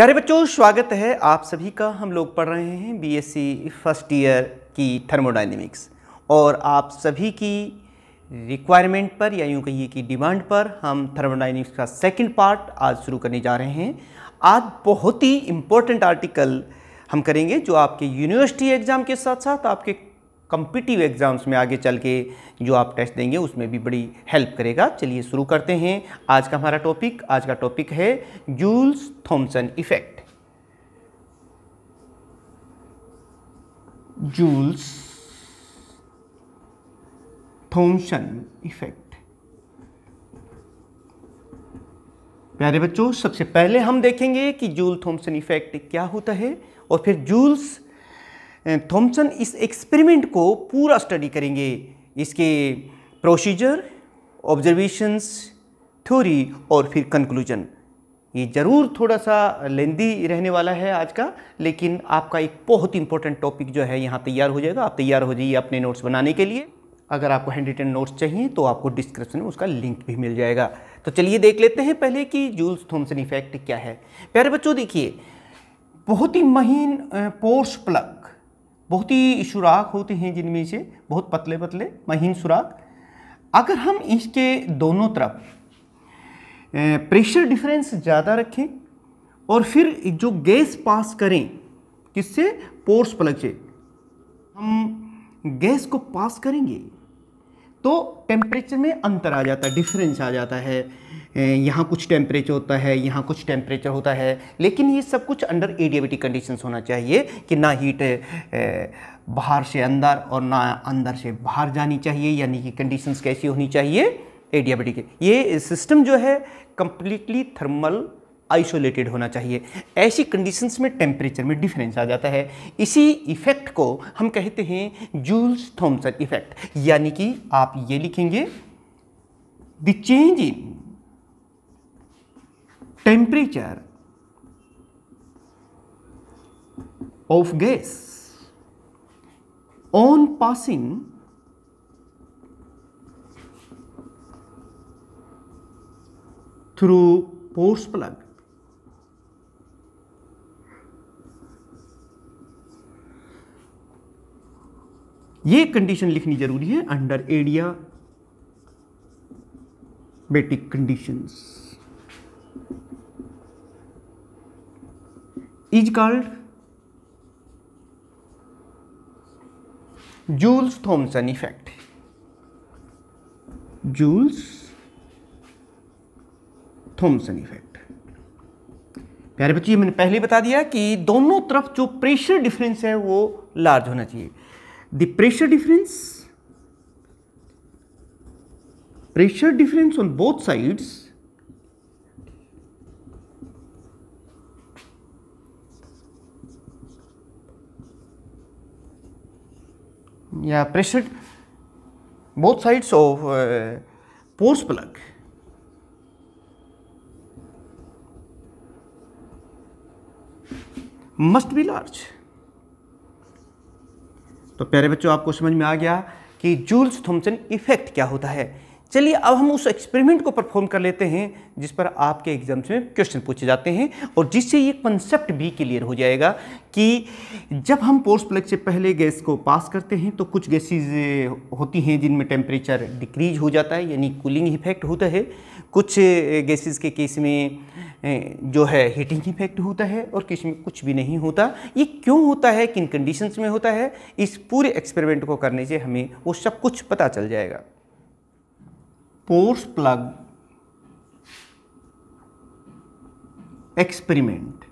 प्यारे बच्चों स्वागत है आप सभी का हम लोग पढ़ रहे हैं बीएससी फर्स्ट ईयर की थर्मोडाइनमिक्स और आप सभी की रिक्वायरमेंट पर या यूँ कहिए कि डिमांड पर हम थर्मोडाइनमिक्स का सेकंड पार्ट आज शुरू करने जा रहे हैं आज बहुत ही इम्पोर्टेंट आर्टिकल हम करेंगे जो आपके यूनिवर्सिटी एग्ज़ाम के साथ साथ आपके कम्पिटिव एग्ज़ाम्स में आगे चल के जो आप टेस्ट देंगे उसमें भी बड़ी हेल्प करेगा चलिए शुरू करते हैं आज का हमारा टॉपिक आज का टॉपिक है Joules Thomson effect Joules Thomson effect प्यारे बच्चों सबसे पहले हम देखेंगे कि जूल थॉम्सन इफेक्ट क्या होता है और फिर जूल्स थॉम्सन इस एक्सपेरिमेंट को पूरा स्टडी करेंगे इसके प्रोसीजर ऑब्जर्वेशंस थ्योरी और फिर कंक्लूजन ये ज़रूर थोड़ा सा लेंदी रहने वाला है आज का लेकिन आपका एक बहुत इंपॉर्टेंट टॉपिक जो है यहाँ तैयार हो जाएगा आप तैयार हो जाइए अपने नोट्स बनाने के लिए अगर आपको हैंड रिटन नोट्स चाहिए तो आपको डिस्क्रिप्शन में उसका लिंक भी मिल जाएगा तो चलिए देख लेते हैं पहले कि जूल्स थॉम्सन इफेक्ट क्या है प्यारे बच्चों देखिए बहुत ही महीन पोर्स प्लग बहुत ही सुराख होते हैं जिनमें से बहुत पतले पतले महीन सुराख अगर हम इसके दोनों तरफ प्रेशर डिफरेंस ज़्यादा रखें और फिर जो गैस पास करें किससे पोर्स प्लग से हम गैस को पास करेंगे तो टेम्परेचर में अंतर आ जाता है डिफरेंस आ जाता है यहाँ कुछ टेम्परेचर होता है यहाँ कुछ टेम्परेचर होता है लेकिन ये सब कुछ अंडर एडियाबिटी कंडीशन होना चाहिए कि ना हीट बाहर से अंदर और ना अंदर से बाहर जानी चाहिए यानी कि कंडीशंस कैसी होनी चाहिए एडियाबेटिक ये सिस्टम जो है कम्प्लीटली थर्मल आइसोलेटेड होना चाहिए ऐसी कंडीशंस में टेम्परेचर में डिफरेंस आ जाता है इसी इफ़ेक्ट को हम कहते हैं जूल्स थॉमसन इफ़ेक्ट यानी कि आप ये लिखेंगे the change in temperature of gas on passing through porous plug ये कंडीशन लिखनी जरूरी है under adiabatic conditions is called Joules Thomson effect Joules Thomson effect प्यारे बच्चे मैंने पहले बता दिया कि दोनों तरफ जो प्रेशर डिफरेंस है वो लार्ज होना चाहिए the pressure difference pressure difference on both sides या pressure both sides of porous plug must be large तो प्यारे बच्चों आपको समझ में आ गया कि जूल्स थॉमसन इफेक्ट क्या होता है चलिए अब हम उस एक्सपेरिमेंट को परफॉर्म कर लेते हैं जिस पर आपके एग्जाम्स में क्वेश्चन पूछे जाते हैं और जिससे ये कंसेप्ट भी क्लियर हो जाएगा कि जब हम पोर्स प्लग से पहले गैस को पास करते हैं तो कुछ गैसेज होती हैं जिनमें टेम्परेचर डिक्रीज हो जाता है यानी कूलिंग इफेक्ट होता है कुछ गैसेज के केस में जो है हीटिंग इफेक्ट होता है और किसी में कुछ भी नहीं होता ये क्यों होता है किन कंडीशंस में होता है इस पूरे एक्सपेरिमेंट को करने से हमें वो सब कुछ पता चल जाएगा पोर्स प्लग एक्सपेरिमेंट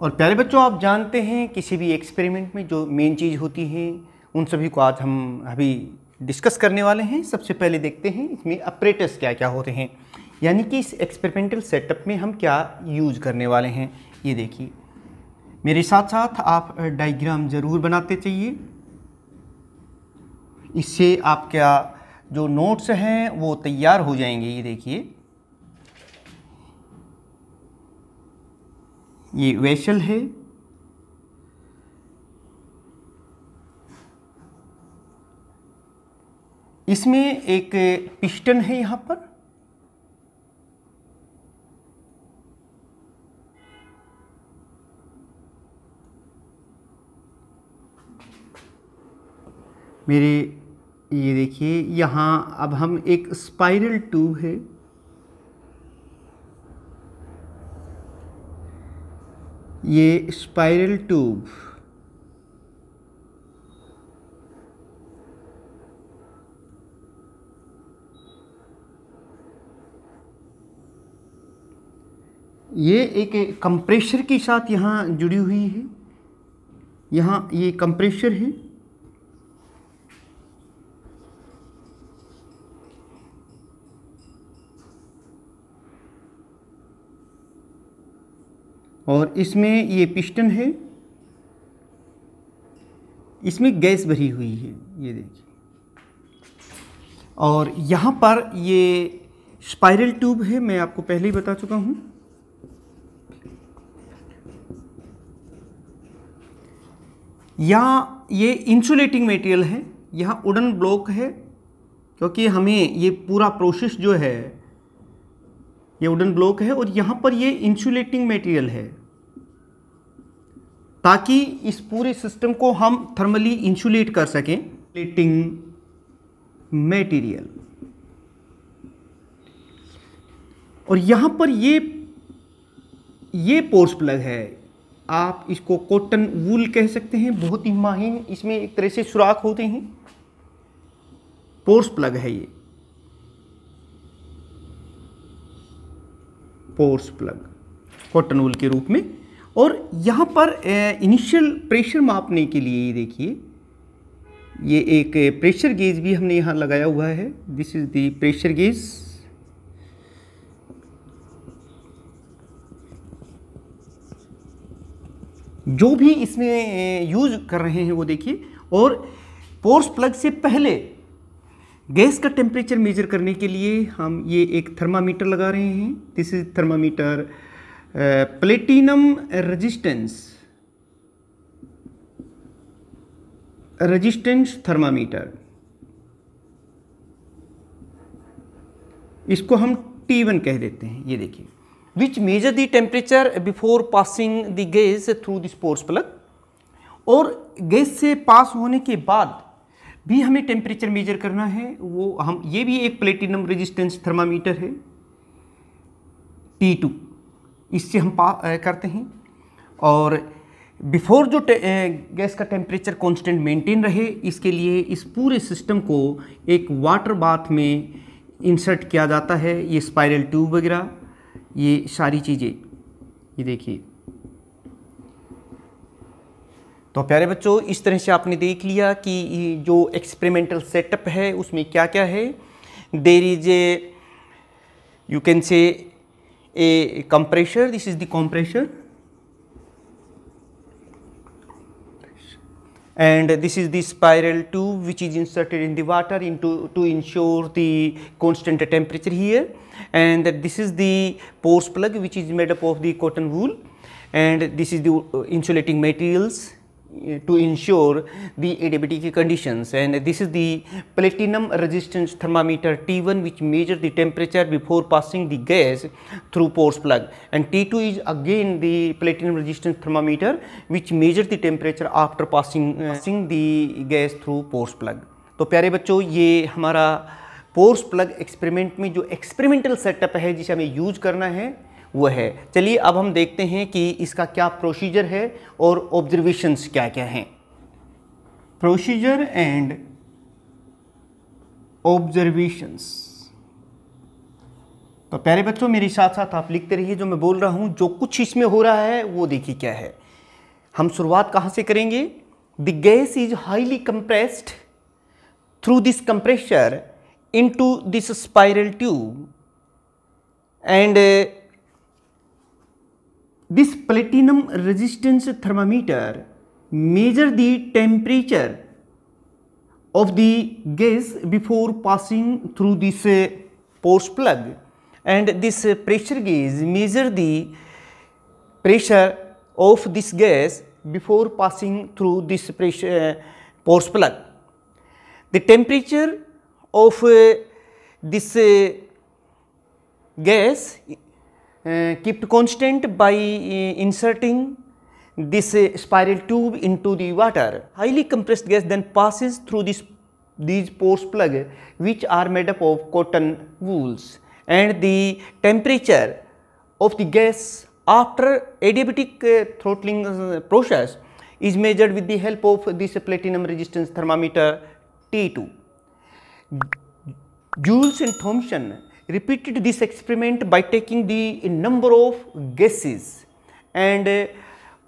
और प्यारे बच्चों आप जानते हैं किसी भी एक्सपेरिमेंट में जो मेन चीज़ होती है उन सभी को आज हम अभी डिस्कस करने वाले हैं सबसे पहले देखते हैं इसमें अपरेटस क्या क्या होते हैं यानी कि इस एक्सपेरिमेंटल सेटअप में हम क्या यूज करने वाले हैं ये देखिए मेरे साथ साथ आप डायग्राम ज़रूर बनाते चाहिए इससे आपका जो नोट्स हैं वो तैयार हो जाएंगे ये देखिए ये वेशल है इसमें एक पिस्टन है यहाँ पर मेरे ये देखिए यहाँ अब हम एक स्पाइरल ट्यूब है ये स्पाइरल ट्यूब ये एक कंप्रेशर के साथ यहाँ जुड़ी हुई है यहाँ ये कंप्रेशर है और इसमें ये पिस्टन है इसमें गैस भरी हुई है ये देखिए और यहाँ पर ये स्पाइरल ट्यूब है मैं आपको पहले ही बता चुका हूँ यहाँ ये इंसुलेटिंग मटेरियल है यहाँ उडन ब्लॉक है क्योंकि हमें ये पूरा प्रोसेस जो है ये उडन ब्लॉक है और यहाँ पर ये इंसुलेटिंग मटेरियल है ताकि इस पूरे सिस्टम को हम थर्मली इंसुलेट कर सकें प्लेटिंग मटेरियल और यहां पर ये ये पोर्स प्लग है आप इसको कॉटन वूल कह सकते हैं बहुत ही माहिन इसमें एक तरह से सुराख होते हैं पोर्स प्लग है ये पोर्स प्लग कॉटन वूल के रूप में और यहाँ पर इनिशियल प्रेशर मापने के लिए ये देखिए ये एक प्रेशर गेज भी हमने यहाँ लगाया हुआ है this is the pressure gauge जो भी इसमें यूज कर रहे हैं वो देखिए और पोर्स प्लग से पहले गैस का टेम्परेचर मेजर करने के लिए हम ये एक थर्मामीटर लगा रहे हैं this is thermometer platinum resistance resistance thermometer इसको हम टी वन कह देते हैं ये देखिए which measure the temperature before passing the gas through the porous plug और गैस से पास होने के बाद भी हमें टेम्परेचर मेजर करना है वो हम ये भी एक प्लेटिनम रेजिस्टेंस थर्मामीटर है टी टू इससे हम पा करते हैं और बिफोर जो गैस का टेम्परेचर कांस्टेंट मेंटेन रहे इसके लिए इस पूरे सिस्टम को एक वाटर बाथ में इंसर्ट किया जाता है ये स्पायरल ट्यूब वगैरह ये सारी चीज़ें ये देखिए तो प्यारे बच्चों इस तरह से आपने देख लिया कि जो एक्सपेरिमेंटल सेटअप है उसमें क्या क्या है there is a you can say a compressor, this is the compressor and this is the spiral tube which is inserted in the water into to ensure the constant temperature here and this is the pores plug which is made up of the cotton wool and this is the insulating materials to ensure the adiabatic conditions and this is the platinum resistance thermometer T1 which measure the temperature before passing the gas through pores plug and T2 is again the platinum resistance thermometer which measure the temperature after passing, uh, passing the gas through pores plug. तो प्यारे बच्चों ये हमारा pores plug experiment में जो experimental setup है जिसे हमें यूज करना है वो है चलिए अब हम देखते हैं कि इसका क्या प्रोसीजर है और ऑब्जर्वेशंस क्या क्या हैं प्रोसीजर एंड ऑब्जर्वेशंस तो प्यारे बच्चों मेरे साथ साथ आप लिखते रहिए जो मैं बोल रहा हूं जो कुछ इसमें हो रहा है वो देखिए क्या है हम शुरुआत कहां से करेंगे the gas is highly compressed through this compressor into this spiral tube and This platinum resistance thermometer measure the temperature of the gas before passing through this uh, plug and this uh, pressure gauge measure the pressure of this gas before passing through this pressure uh, plug. The temperature of uh, this uh, gas uh, kept constant by uh, inserting this uh, spiral tube into the water. Highly compressed gas then passes through this, these pores plug which are made up of cotton wools and the temperature of the gas after adiabatic uh, throttling uh, process is measured with the help of this platinum resistance thermometer T2. Joules and Thomson repeated this experiment by taking the number of guesses and uh,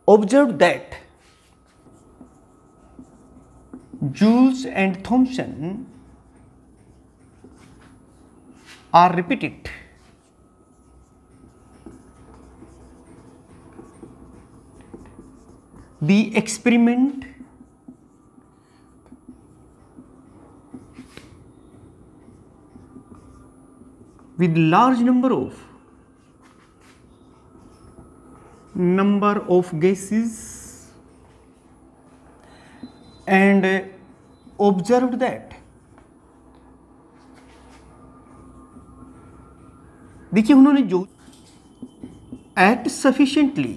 observed that Jules and Thomson are repeated the experiment with large number of number of gases and observed that देखिए उन्होंने जो eight sufficiently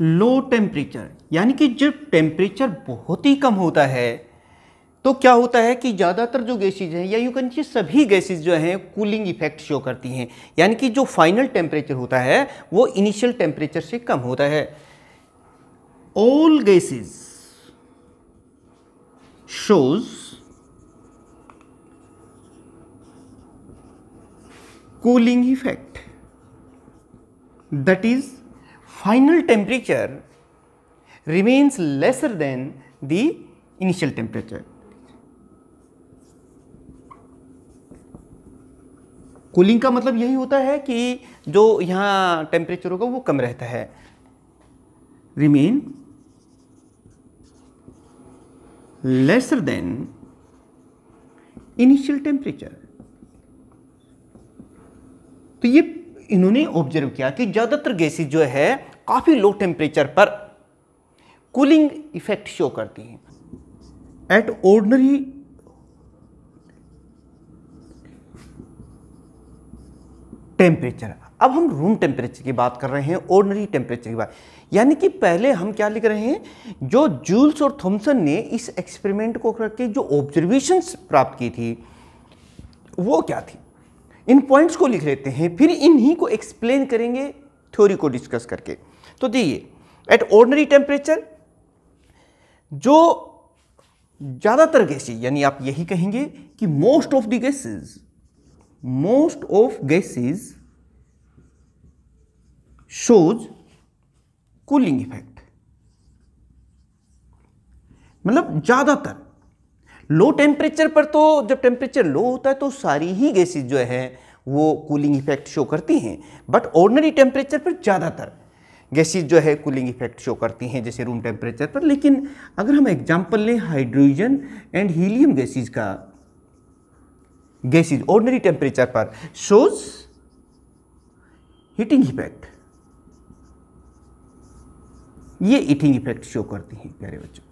low temperature यानी कि जब temperature बहुत ही कम होता है तो क्या होता है कि ज़्यादातर जो गैसेज हैं या यूँ कह लीजिए सभी गैसेज जो हैं कूलिंग इफेक्ट शो करती हैं यानी कि जो फाइनल टेम्परेचर होता है वो इनिशियल टेम्परेचर से कम होता है all gases shows cooling effect that is final temperature remains lesser than the initial temperature cooling का मतलब यही होता है कि जो यहाँ टेम्परेचर होगा वो कम रहता है remain lesser than initial temperature तो ये इन्होंने ऑब्जर्व किया कि ज़्यादातर गैसेस जो है काफ़ी लो टेम्परेचर पर कूलिंग इफेक्ट शो करती हैं एट ऑर्डनरी टेम्परेचर अब हम रूम टेम्परेचर की बात कर रहे हैं ऑर्डनरी टेम्परेचर की बात यानी कि पहले हम क्या लिख रहे हैं जो जूल्स और थॉमसन ने इस एक्सपेरिमेंट को करके जो ऑब्जर्वेशंस प्राप्त की थी वो क्या थी इन पॉइंट्स को लिख लेते हैं फिर इन्हीं को एक्सप्लेन करेंगे थ्योरी को डिस्कस करके तो देखिए एट ऑर्डनरी टेम्परेचर जो ज़्यादातर गैसेज यानी आप यही कहेंगे कि most of the gases most of gases shows cooling effect मतलब ज़्यादातर लो टेम्परेचर पर तो जब टेम्परेचर लो होता है तो सारी ही गैसेज जो है वो कूलिंग इफेक्ट शो करती हैं बट ऑर्डनरी टेम्परेचर पर ज़्यादातर गैसेज जो है कूलिंग इफेक्ट शो करती हैं जैसे रूम टेम्परेचर पर लेकिन अगर हम एग्जाम्पल लें हाइड्रोजन एंड हीलियम गैसेज का gases ordinary temperature पर shows heating effect ये ईटिंग इफेक्ट शो करती हैं प्यारे बच्चों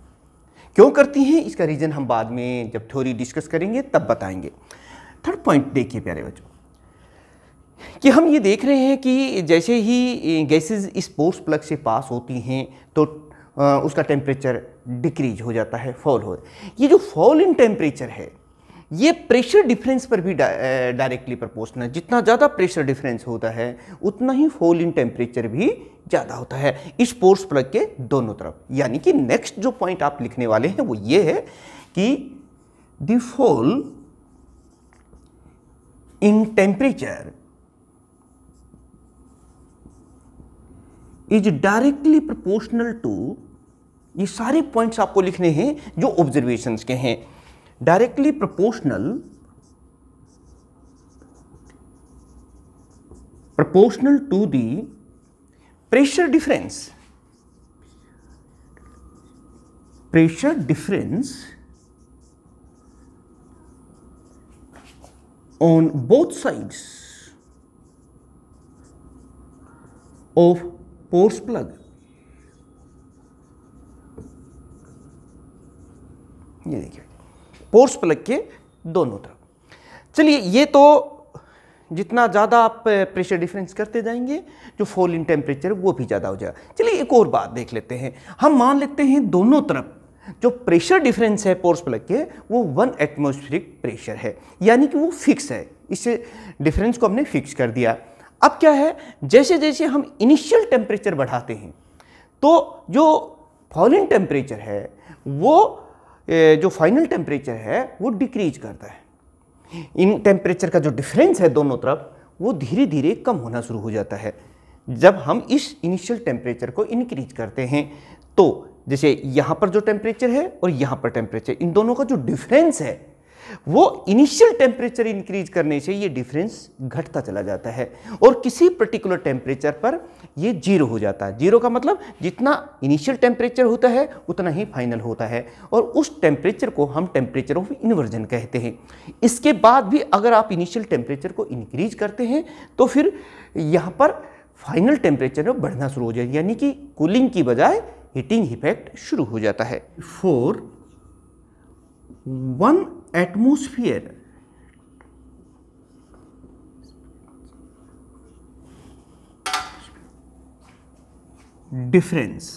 क्यों करती हैं इसका रीज़न हम बाद में जब थ्योरी डिस्कस करेंगे तब बताएंगे थर्ड पॉइंट देखिए प्यारे बच्चों कि हम ये देख रहे हैं कि जैसे ही गैसेस इस पोर्स प्लग से पास होती हैं तो उसका टेम्परेचर डिक्रीज हो जाता है फॉल हो ये जो फॉल इन टेम्परेचर है ये प्रेशर डिफरेंस पर भी डायरेक्टली प्रपोर्शनल है जितना ज़्यादा प्रेशर डिफरेंस होता है उतना ही फॉल इन टेम्परेचर भी ज़्यादा होता है इस पोर्स प्लग के दोनों तरफ यानी कि नेक्स्ट जो पॉइंट आप लिखने वाले हैं वो ये है कि the fall in temperature is directly proportional to ये सारे पॉइंट्स आपको लिखने हैं जो ऑब्जर्वेशन के हैं directly proportional proportional to the pressure difference pressure difference on both sides of force plug ये देखिए पोर्स प्लग के दोनों तरफ चलिए ये तो जितना ज़्यादा आप प्रेशर डिफरेंस करते जाएंगे जो फॉल इन टेम्परेचर वो भी ज़्यादा हो जाएगा चलिए एक और बात देख लेते हैं हम मान लेते हैं दोनों तरफ जो प्रेशर डिफरेंस है पोर्स प्लग के वो वन एटमोस्फेरिक प्रेशर है यानी कि वो फिक्स है इस डिफरेंस को हमने फिक्स कर दिया अब क्या है जैसे जैसे हम इनिशियल टेम्परेचर बढ़ाते हैं तो जो फॉलिन टेम्परेचर है वो जो फाइनल टेम्परेचर है वो डिक्रीज करता है इन टेम्परेचर का जो डिफरेंस है दोनों तरफ वो धीरे धीरे कम होना शुरू हो जाता है जब हम इस इनिशियल टेम्परेचर को इनक्रीज करते हैं तो जैसे यहाँ पर जो टेम्परेचर है और यहाँ पर टेम्परेचर इन दोनों का जो डिफरेंस है वो इनिशियल टेम्परेचर इंक्रीज करने से ये डिफरेंस घटता चला जाता है और किसी पर्टिकुलर टेम्परेचर पर ये जीरो हो जाता है जीरो का मतलब जितना इनिशियल टेम्परेचर होता है उतना ही फाइनल होता है और उस टेम्परेचर को हम टेम्परेचर ऑफ इन्वर्जन कहते हैं इसके बाद भी अगर आप इनिशियल टेम्परेचर को इंक्रीज करते हैं तो फिर यहाँ पर फाइनल टेम्परेचर में बढ़ना शुरू हो जाए यानी कि कूलिंग की बजाय हीटिंग इफेक्ट शुरू हो जाता है for one atmosphere difference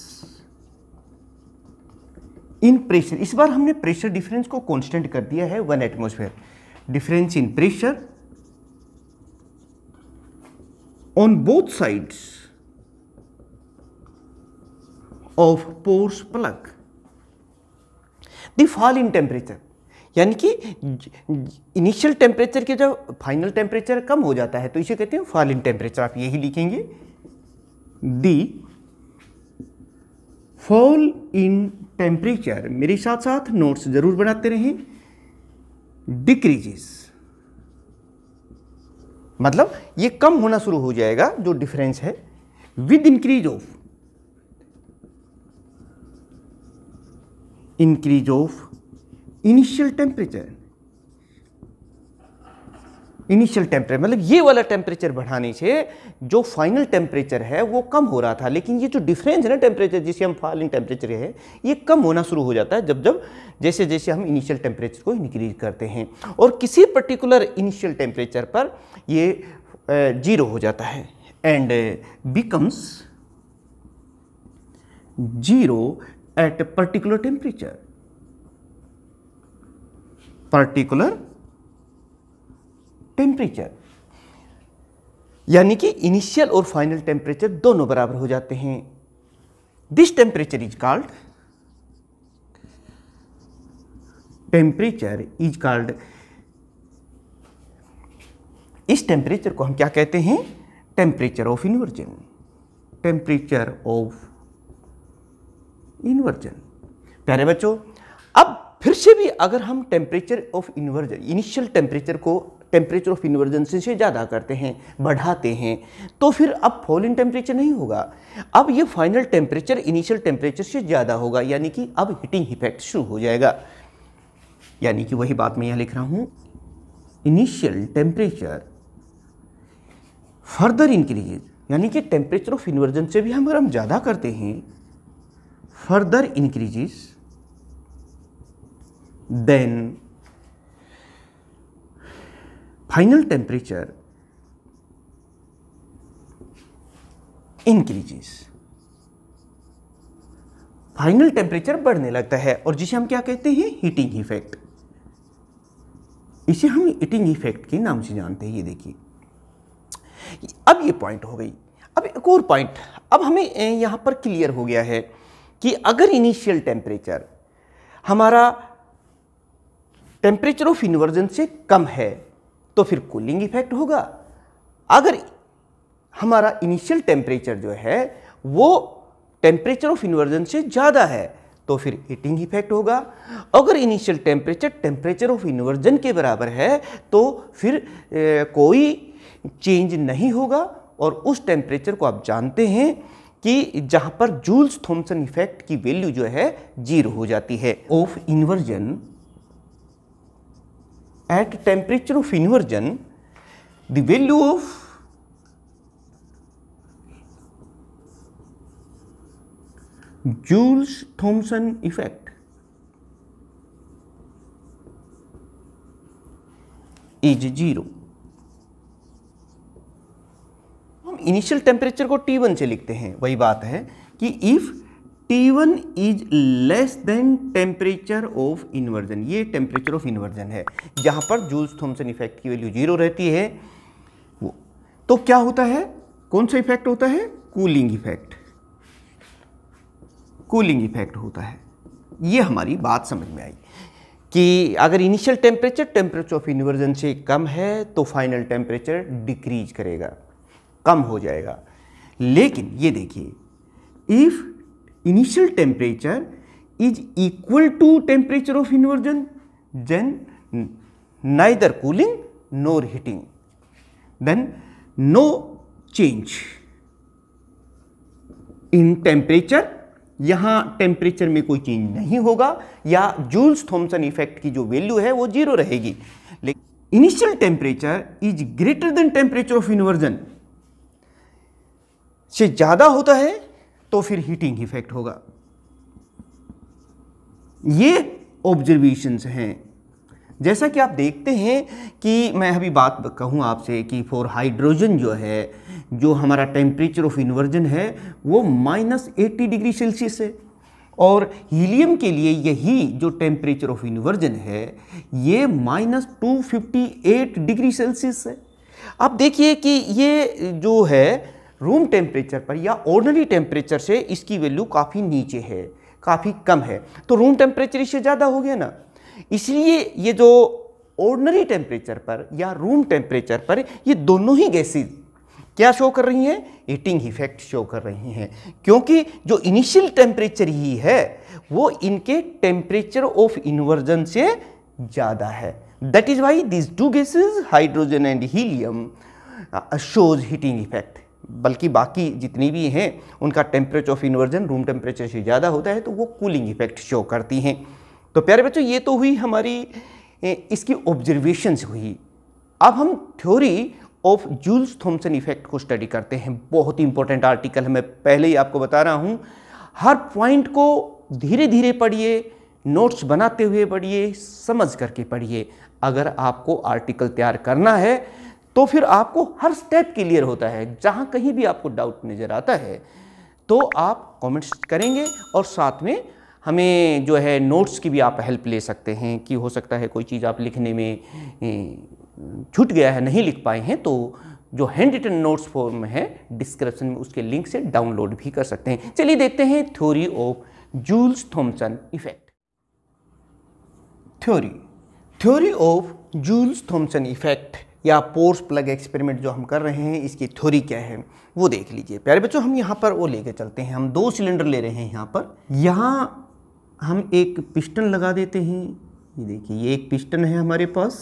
in pressure इस बार हमने प्रेशर डिफरेंस को कांस्टेंट कर दिया है one atmosphere difference in pressure on both sides of porous plug the fall in temperature यानी कि इनिशियल टेम्परेचर के जब फाइनल टेम्परेचर कम हो जाता है तो इसे कहते हैं फॉल इन टेम्परेचर आप यही लिखेंगे दी फॉल इन टेम्परेचर मेरे साथ साथ नोट्स जरूर बनाते रहें डिक्रीजेस मतलब ये कम होना शुरू हो जाएगा जो डिफरेंस है with increase of increase of initial temperature initial temperature मतलब ये वाला टेम्परेचर बढ़ाने से जो फाइनल टेम्परेचर है वो कम हो रहा था लेकिन ये जो डिफरेंस है ना टेम्परेचर जिसे हम फॉलिंग टेम्परेचर है ये कम होना शुरू हो जाता है जब जब जैसे जैसे हम इनिशियल टेम्परेचर को इंक्रीज करते हैं और किसी पर्टिकुलर इनिशियल टेम्परेचर पर ये जीरो हो जाता है and becomes zero at particular temperature particular temperature यानी कि इनिशियल और फाइनल टेम्परेचर दोनों बराबर हो जाते हैं this temperature is called temperature is called इस टेम्परेचर को हम क्या कहते हैं temperature of inversion temperature of inversion प्यारे बच्चों अब फिर से भी अगर हम temperature of inversion initial temperature को टेम्परेचर ऑफ इन्वर्जन से ज़्यादा करते हैं बढ़ाते हैं तो फिर अब फॉल इन टेम्परेचर नहीं होगा अब ये फाइनल टेम्परेचर इनिशियल टेम्परेचर से ज़्यादा होगा यानी कि अब हीटिंग इफेक्ट शुरू हो जाएगा यानी कि वही बात मैं यहाँ लिख रहा हूँ इनिशियल टेम्परेचर फर्दर इंक्रीज यानी कि टेम्परेचर ऑफ इन्वर्जन से भी हम अगर हम ज़्यादा करते हैं further increases then final temperature increases final temperature बढ़ने लगता है और जिसे हम क्या कहते हैं हीटिंग इफेक्ट इसे हम हीटिंग इफेक्ट के नाम से जानते हैं ये देखिए अब ये पॉइंट हो गई अब एक और पॉइंट अब हमें यहां पर क्लियर हो गया है कि अगर इनिशियल टेम्परेचर हमारा टेम्परेचर ऑफ इन्वर्जन से कम है तो फिर कूलिंग इफेक्ट होगा अगर हमारा इनिशियल टेम्परेचर जो है वो टेम्परेचर ऑफ इन्वर्जन से ज़्यादा है तो फिर हीटिंग इफेक्ट होगा अगर initial temperature temperature of inversion के बराबर है तो फिर ए, कोई चेंज नहीं होगा और उस टेम्परेचर को आप जानते हैं कि जहाँ पर जूल्स थॉमसन इफेक्ट की वैल्यू जो है जीरो हो जाती है of inversion at temperature of inversion the value of Joules Thomson effect is zero हम इनिशियल टेम्परेचर को T1 से लिखते हैं वही बात है कि if T1 is less than temperature of inversion ये टेम्परेचर ऑफ इन्वर्जन है जहां पर जूल्स थोमसन इफेक्ट की वैल्यू जीरो रहती है वो तो क्या होता है कौन सा इफेक्ट होता है कूलिंग इफेक्ट कूलिंग इफेक्ट होता है ये हमारी बात समझ में आई कि अगर initial temperature temperature of inversion से कम है तो फाइनल टेम्परेचर डिक्रीज करेगा कम हो जाएगा लेकिन ये देखिए if initial temperature is equal to temperature of inversion, then neither cooling nor heating. Then no change in temperature यहाँ टेम्परेचर में कोई चेंज नहीं होगा या जूल्स थॉमसन इफेक्ट की जो वैल्यू है वो जीरो रहेगी लेकिन initial temperature is greater than temperature of inversion से ज़्यादा होता है तो फिर हीटिंग इफेक्ट होगा ये ऑब्जर्वेशंस हैं जैसा कि आप देखते हैं कि मैं अभी बात कहूं आपसे कि फॉर हाइड्रोजन जो है जो हमारा टेम्परेचर ऑफ इन्वर्जन है वो माइनस एट्टी डिग्री सेल्सियस है और हीलियम के लिए यही जो टेम्परेचर ऑफ इन्वर्जन है ये minus two fifty eight degree Celsius है आप देखिए कि ये जो है रूम टेम्परेचर पर या ऑर्डनरी टेम्परेचर से इसकी वैल्यू काफ़ी नीचे है काफ़ी कम है तो रूम टेम्परेचर इससे ज़्यादा हो गया ना इसलिए ये जो ऑर्डनरी टेम्परेचर पर या रूम टेम्परेचर पर ये दोनों ही गैसेज क्या शो कर रही हैं हीटिंग इफेक्ट शो कर रही हैं क्योंकि जो इनिशियल टेम्परेचर ही है वो इनके टेम्परेचर ऑफ इन्वर्जन से ज़्यादा है that is why these two gases hydrogen and helium shows heating effect बल्कि बाकी जितनी भी हैं उनका temperature of inversion room temperature से ज़्यादा होता है तो वो कूलिंग इफेक्ट शो करती हैं तो प्यारे बच्चों ये तो हुई हमारी इसकी ऑब्जर्वेशंस हुई अब हम theory of Joule's Thomson effect को स्टडी करते हैं बहुत ही इंपॉर्टेंट आर्टिकल है मैं पहले ही आपको बता रहा हूँ हर पॉइंट को धीरे धीरे पढ़िए नोट्स बनाते हुए पढ़िए समझ करके पढ़िए अगर आपको आर्टिकल तैयार करना है तो फिर आपको हर स्टेप क्लियर होता है जहाँ कहीं भी आपको डाउट नज़र आता है तो आप कमेंट्स करेंगे और साथ में हमें जो है नोट्स की भी आप हेल्प ले सकते हैं कि हो सकता है कोई चीज़ आप लिखने में छूट गया है नहीं लिख पाए हैं तो जो हैंड रिटन नोट्स फॉर्म है डिस्क्रिप्शन में उसके लिंक से डाउनलोड भी कर सकते हैं चलिए देखते हैं theory of Joule's Thomson effect theory theory of Joule's Thomson effect या पोर्स प्लग एक्सपेरिमेंट जो हम कर रहे हैं इसकी थ्योरी क्या है वो देख लीजिए प्यारे बच्चों हम यहाँ पर वो लेके चलते हैं हम दो सिलेंडर ले रहे हैं यहाँ पर यहाँ हम एक पिस्टन लगा देते हैं ये देखिए ये एक पिस्टन है हमारे पास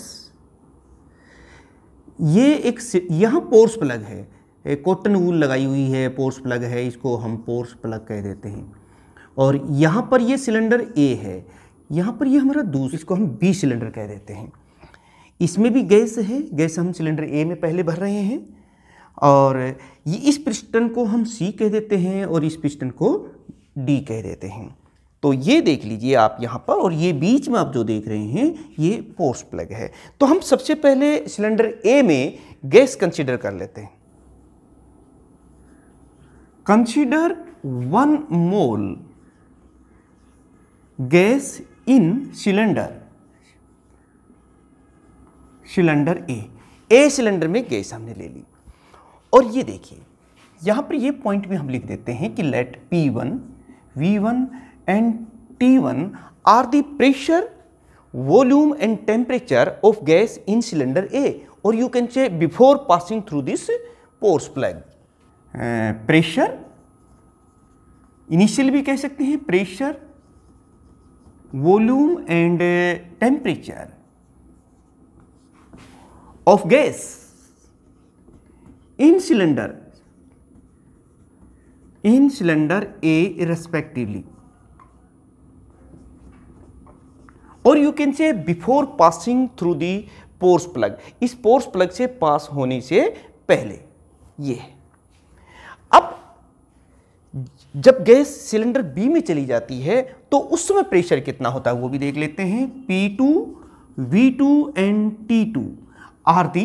ये एक यहाँ पोर्स प्लग है कॉटन वूल लगाई हुई है पोर्स प्लग है इसको हम पोर्स प्लग कह देते हैं और यहाँ पर ये सिलेंडर ए है यहाँ पर ये हमारा दूसरा इसको हम बी सिलेंडर कह देते हैं इसमें भी गैस है गैस हम सिलेंडर ए में पहले भर रहे हैं और ये इस पिस्टन को हम सी कह देते हैं और इस पिस्टन को डी कह देते हैं तो ये देख लीजिए आप यहाँ पर और ये बीच में आप जो देख रहे हैं ये पोस्ट प्लग है तो हम सबसे पहले सिलेंडर ए में गैस कंसिडर कर लेते हैं consider one mole gas in cylinder cylinder A A cylinder में गैस हमने ले ली और ये देखिए यहाँ पर ये पॉइंट भी हम लिख देते हैं कि let P one V one and T one are the pressure volume and temperature of gas in cylinder A और you can say before passing through this porous plug pressure initial भी कह सकते हैं pressure volume and temperature of gas in cylinder in cylinder A respectively or you can say before passing through the pores plug इस pores plug से pass होने से पहले ये अब जब गैस सिलेंडर बी में चली जाती है तो उस समय प्रेशर कितना होता है वो भी देख लेते हैं P two V two and T two are the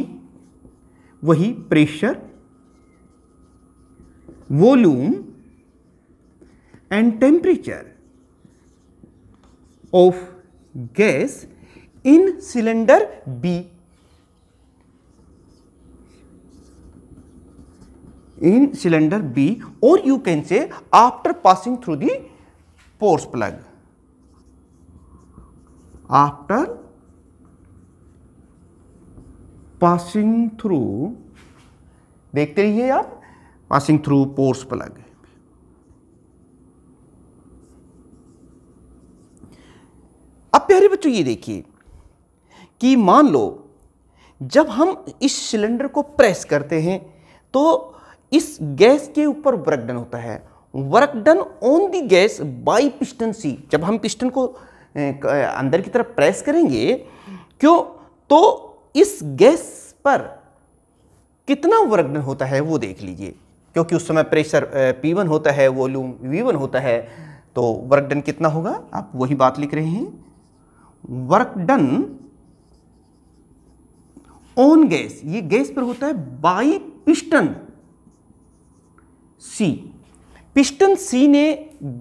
वही pressure volume and temperature of gas in cylinder B in cylinder B और you can say after passing through the porous plug after passing through देखते रहिए आप passing through porous plug अब प्यारे बच्चों ये देखिए कि मान लो जब हम इस सिलेंडर को प्रेस करते हैं तो इस गैस के ऊपर वर्क डन होता है work done on the gas by piston C जब हम पिस्टन को अंदर की तरफ प्रेस करेंगे क्यों तो इस गैस पर कितना वर्गन होता है वो देख लीजिए क्योंकि उस समय प्रेशर P1 होता है वॉल्यूम V1 होता है तो वर्क डन कितना होगा आप वही बात लिख रहे हैं वर्क डन ऑन गैस ये गैस पर होता है by piston C piston C ने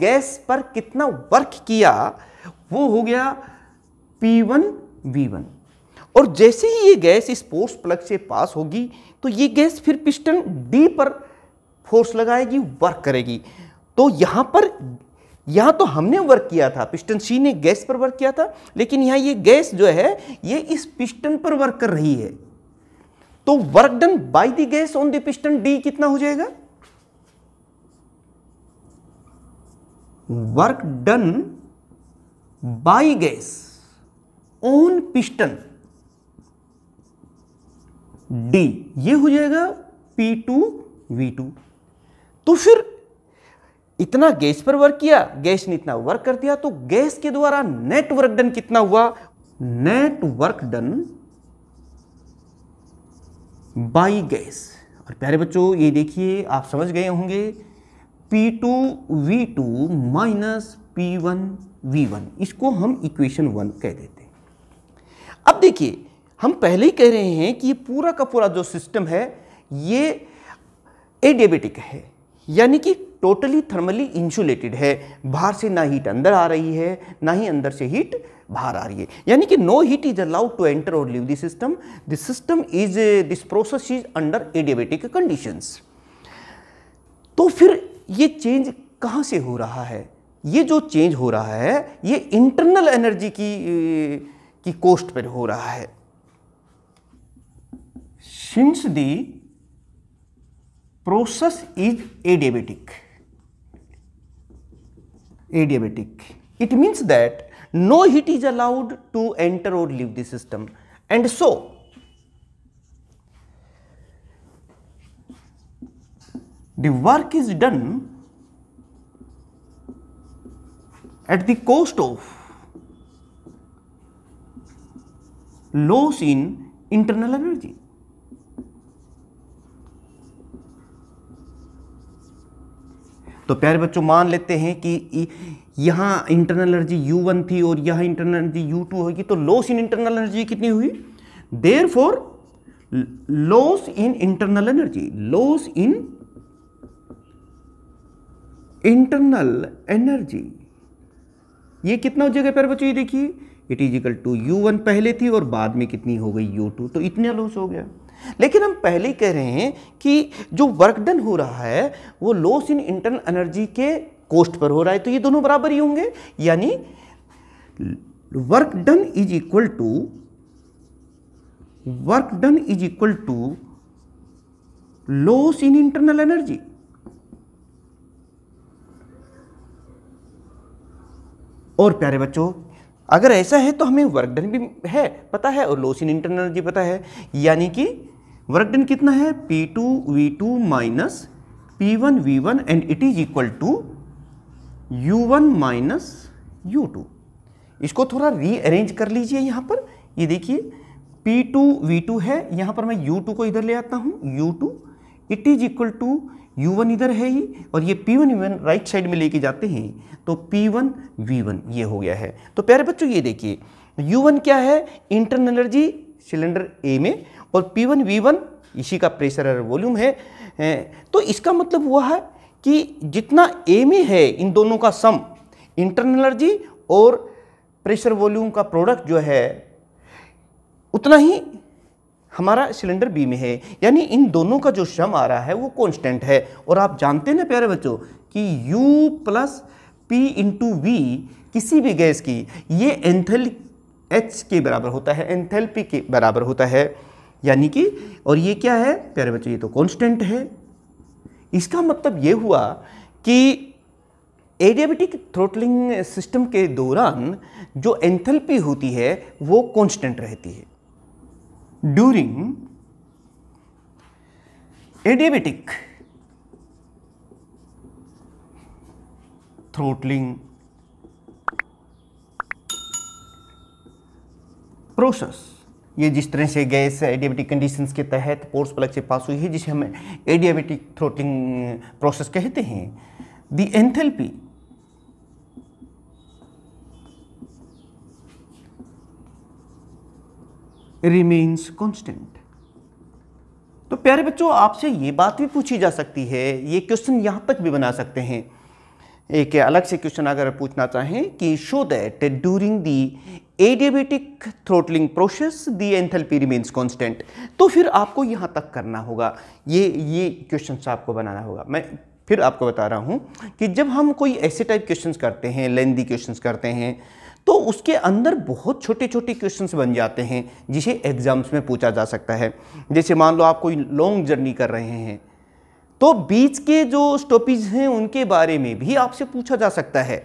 गैस पर कितना वर्क किया वो हो गया P1 V1 और जैसे ही ये गैस इस फोर्स प्लग से पास होगी तो ये गैस फिर पिस्टन डी पर फोर्स लगाएगी वर्क करेगी तो यहाँ पर यहाँ तो हमने वर्क किया था पिस्टन सी ने गैस पर वर्क किया था लेकिन यहाँ ये गैस जो है ये इस पिस्टन पर वर्क कर रही है तो work done by the gas on the piston D कितना हो जाएगा work done by gas on piston D ये हो जाएगा पी टू वी टू तो फिर इतना गैस पर वर्क किया गैस ने इतना वर्क कर दिया तो गैस के द्वारा नेट वर्क डन कितना हुआ net work done by gas और प्यारे बच्चों ये देखिए आप समझ गए होंगे P two V two minus P one V one इसको हम इक्वेशन वन कह देते हैं अब देखिए हम पहले ही कह रहे हैं कि ये पूरा का पूरा जो सिस्टम है ये एडियाबेटिक है यानी कि टोटली थर्मली इंसुलेटेड है बाहर से ना हीट अंदर आ रही है ना ही अंदर से हीट बाहर आ रही है यानी कि no heat is allowed to enter और leave the system this system is this process is under adiabatic conditions तो फिर ये चेंज कहाँ से हो रहा है ये जो चेंज हो रहा है ये इंटरनल एनर्जी की की कोस्ट पर हो रहा है since the process is adiabatic, adiabatic, it means that no heat is allowed to enter or leave the system and so the work is done at the cost of loss in internal energy. तो प्यारे बच्चों मान लेते हैं कि यहाँ internal energy U1 थी और यहाँ इंटरनल एनर्जी U2 होगी तो लॉस इन इंटरनल एनर्जी कितनी हुई therefore loss in internal energy loss in internal energy ये कितना हो जाएगा प्यारे बच्चों ये देखिए it is equal to U one पहले थी और बाद में कितनी हो गई यू टू तो इतना लॉस हो गया लेकिन हम पहले कह रहे हैं कि जो वर्क डन हो रहा है वो लॉस इन इंटरनल एनर्जी के कोस्ट पर हो रहा है तो ये दोनों बराबर ही होंगे यानी work done is equal to work done is equal to loss in internal energy और प्यारे बच्चों अगर ऐसा है तो हमें वर्क डन भी है पता है और लॉस इन इंटरनल एनर्जी पता है यानी कि वर्क डन कितना है P two V two minus P one V one and it is equal to U one minus U two इसको थोड़ा रीअरेंज कर लीजिए यहाँ पर ये देखिए P2 V2 है यहाँ पर मैं U2 को इधर ले आता हूँ U2 it is equal to U1 इधर है ही और ये P1 वन राइट साइड में लेके जाते हैं तो P1 V1 ये हो गया है तो प्यारे बच्चों ये देखिए U1 क्या है इंटरनल एनर्जी सिलेंडर ए में और P1 V1 इसी का प्रेशर और वॉल्यूम है तो इसका मतलब हुआ है कि जितना ए में है इन दोनों का सम इंटरनल एनर्जी और प्रेशर वॉल्यूम का प्रोडक्ट जो है उतना ही हमारा सिलेंडर बी में है यानी इन दोनों का जो श्रम आ रहा है वो कॉन्स्टेंट है और आप जानते हैं ना प्यारे बच्चों कि U plus P into V किसी भी गैस की ये एंथल एच के बराबर होता है एंथेल्पी के बराबर होता है यानी कि और ये क्या है प्यारे बच्चों ये तो कांस्टेंट है इसका मतलब ये हुआ कि एडियाबेटिक थ्रोटलिंग सिस्टम के दौरान जो एंथेल्पी होती है वो कॉन्स्टेंट रहती है during adiabatic throttling प्रोसेस ये जिस तरह से गैस एडियाबेटिक कंडीशंस के तहत पोर्स प्लग से पास हुई है जिसे हम एडियाबेटिक थ्रोटिंग प्रोसेस कहते हैं दी एंथेल्पी रिमेन्स कॉन्स्टेंट तो प्यारे बच्चों आपसे ये बात भी पूछी जा सकती है ये क्वेश्चन यहाँ तक भी बना सकते हैं एक अलग से क्वेश्चन अगर पूछना चाहें कि show that during the adiabatic throttling process the enthalpy remains constant तो फिर आपको यहाँ तक करना होगा ये ये क्वेश्चन आपको बनाना होगा मैं फिर आपको बता रहा हूँ कि जब हम कोई ऐसे टाइप क्वेश्चन करते हैं लेंदी क्वेश्चन करते हैं तो उसके अंदर बहुत छोटे छोटे क्वेश्चंस बन जाते हैं जिसे एग्ज़ाम्स में पूछा जा सकता है जैसे मान लो आप कोई लॉन्ग जर्नी कर रहे हैं तो बीच के जो स्टॉपेज हैं उनके बारे में भी आपसे पूछा जा सकता है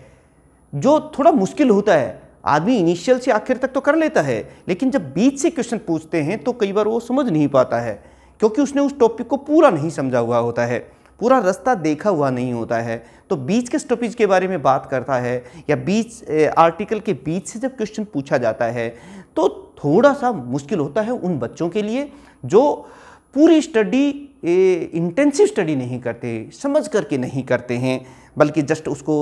जो थोड़ा मुश्किल होता है आदमी इनिशियल से आखिर तक तो कर लेता है लेकिन जब बीच से क्वेश्चन पूछते हैं तो कई बार वो समझ नहीं पाता है क्योंकि उसने उस टॉपिक को पूरा नहीं समझा हुआ होता है पूरा रास्ता देखा हुआ नहीं होता है तो बीच के स्टॉपेज के बारे में बात करता है या बीच आर्टिकल के बीच से जब क्वेश्चन पूछा जाता है तो थोड़ा सा मुश्किल होता है उन बच्चों के लिए जो पूरी स्टडी इंटेंसिव स्टडी नहीं करते समझ करके नहीं करते हैं बल्कि जस्ट उसको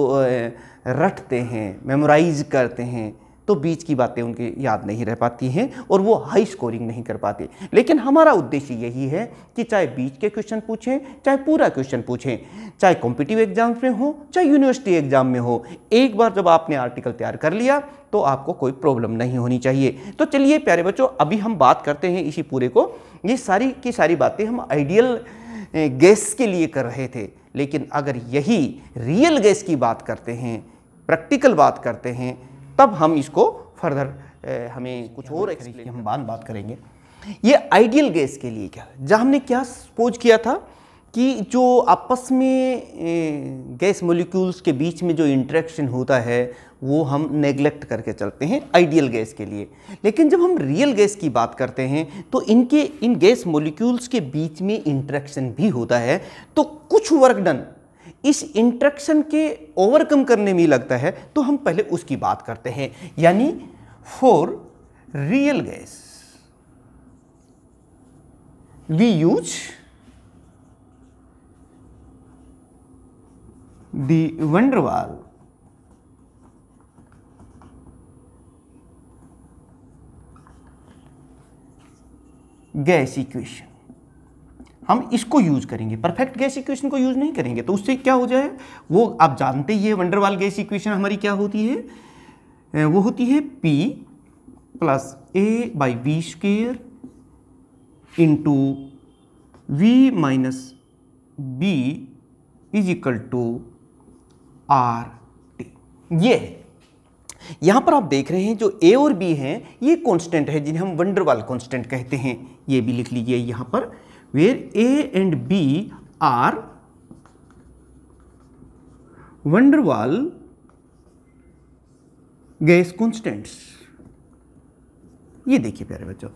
रटते हैं मेमोराइज करते हैं तो बीच की बातें उनके याद नहीं रह पाती हैं और वो हाई स्कोरिंग नहीं कर पाते लेकिन हमारा उद्देश्य यही है कि चाहे बीच के क्वेश्चन पूछें चाहे पूरा क्वेश्चन पूछें चाहे कॉम्पिटिव एग्जाम्स में हो चाहे यूनिवर्सिटी एग्जाम में हो एक बार जब आपने आर्टिकल तैयार कर लिया तो आपको कोई प्रॉब्लम नहीं होनी चाहिए तो चलिए प्यारे बच्चों अभी हम बात करते हैं इसी पूरे को ये सारी की सारी बातें हम आइडियल गैस के लिए कर रहे थे लेकिन अगर यही रियल गैस की बात करते हैं प्रैक्टिकल बात करते हैं तब हम इसको फर्दर हमें कुछ और एक्सप्लेन हम बात बात करेंगे ये आइडियल गैस के लिए क्या जहाँ हमने क्या सपोज किया था कि जो आपस में गैस मोलिक्यूल्स के बीच में जो इंट्रैक्शन होता है वो हम नेग्लेक्ट करके चलते हैं आइडियल गैस के लिए लेकिन जब हम रियल गैस की बात करते हैं तो इनके इन गैस मोलिक्यूल्स के बीच में इंट्रैक्शन भी होता है तो कुछ वर्क डन इस इंट्रैक्शन के ओवरकम करने में लगता है तो हम पहले उसकी बात करते हैं यानी for real gas we use van der Waals gas equation हम इसको यूज करेंगे परफेक्ट गैस इक्वेशन को यूज नहीं करेंगे तो उससे क्या हो जाए वो आप जानते ही है वंडरवाल गैस इक्वेशन हमारी क्या होती है वो होती है P plus a by V square into V minus B is equal to R T ये है यहाँ पर आप देख रहे हैं जो ए और बी हैं ये कांस्टेंट है जिन्हें हम वंडरवाल कांस्टेंट कहते हैं ये भी लिख लीजिए यहाँ पर where A and B are van der Waals gas constants ये देखिए प्यारे बच्चों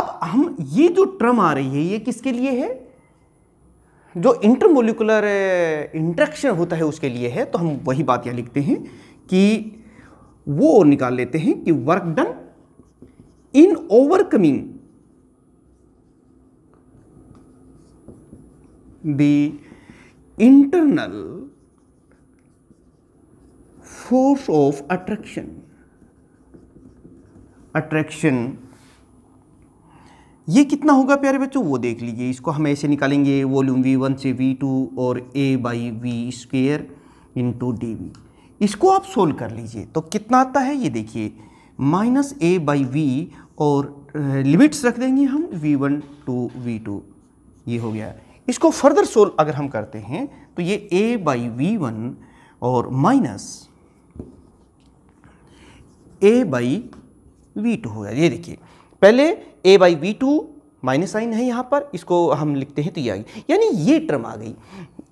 अब हम ये जो टर्म आ रही है ये किसके लिए है जो इंटरमोलिकुलर इंट्रैक्शन eh, होता है उसके लिए है तो हम वही बात यह लिखते हैं कि वो निकाल लेते हैं कि work done in overcoming the internal force of attraction attraction ये कितना होगा प्यारे बच्चों वो देख लीजिए इसको हम ऐसे निकालेंगे वॉल्यूम वी वन से वी टू और a by V into d इसको आप सोल्व कर लीजिए तो कितना आता है ये देखिए माइनस ए बाई वी और लिमिट्स रख देंगे हम V one to V two ये हो गया इसको फर्दर सोल्व अगर हम करते हैं तो ये a बाई वी वन और minus a by V two हो गया ये देखिए पहले a by V two minus sign है यहाँ पर इसको हम लिखते हैं तो ये आ गई यानी ये टर्म आ गई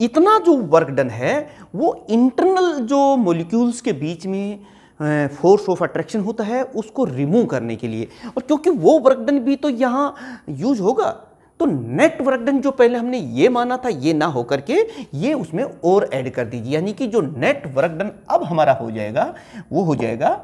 इतना जो वर्क डन है वो इंटरनल जो मोलिक्यूल्स के बीच में फोर्स ऑफ अट्रैक्शन होता है उसको रिमूव करने के लिए और क्योंकि वो वर्क डन भी तो यहाँ यूज होगा तो नेट वर्क डन जो पहले हमने ये माना था ये ना होकर के ये उसमें और ऐड कर दीजिए यानी कि जो नेट वर्क डन अब हमारा हो जाएगा वो हो जाएगा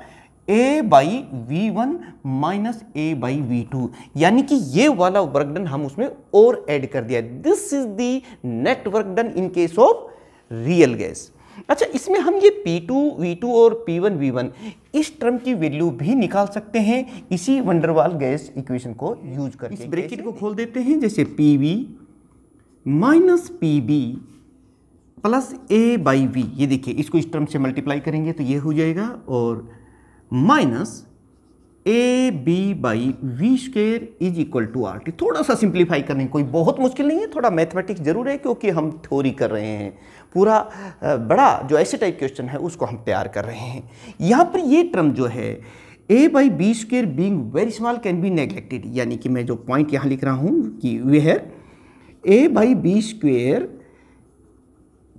a by V one minus a by V two यानी कि ये वाला वर्क डन हम उसमें और ऐड कर दिया this is the net work done in case of real gas अच्छा इसमें हम ये P2, V2 और P1, V1 इस टर्म की वैल्यू भी निकाल सकते हैं इसी वंडरवाल गैस इक्वेशन को यूज करके इस ब्रैकेट को खोल देते हैं जैसे P V minus P b plus a by V ये देखिए इसको इस टर्म से मल्टीप्लाई करेंगे तो ये हो जाएगा और minus a b by V square is equal to R T थोड़ा सा सिंप्लीफाई करने कोई बहुत मुश्किल नहीं है थोड़ा मैथमेटिक्स जरूर है क्योंकि हम थ्योरी कर रहे हैं पूरा बड़ा जो ऐसे टाइप क्वेश्चन है उसको हम तैयार कर रहे हैं यहाँ पर ये टर्म जो है a by b square being very small can be neglected यानी कि मैं जो पॉइंट यहाँ लिख रहा हूँ कि है a by b square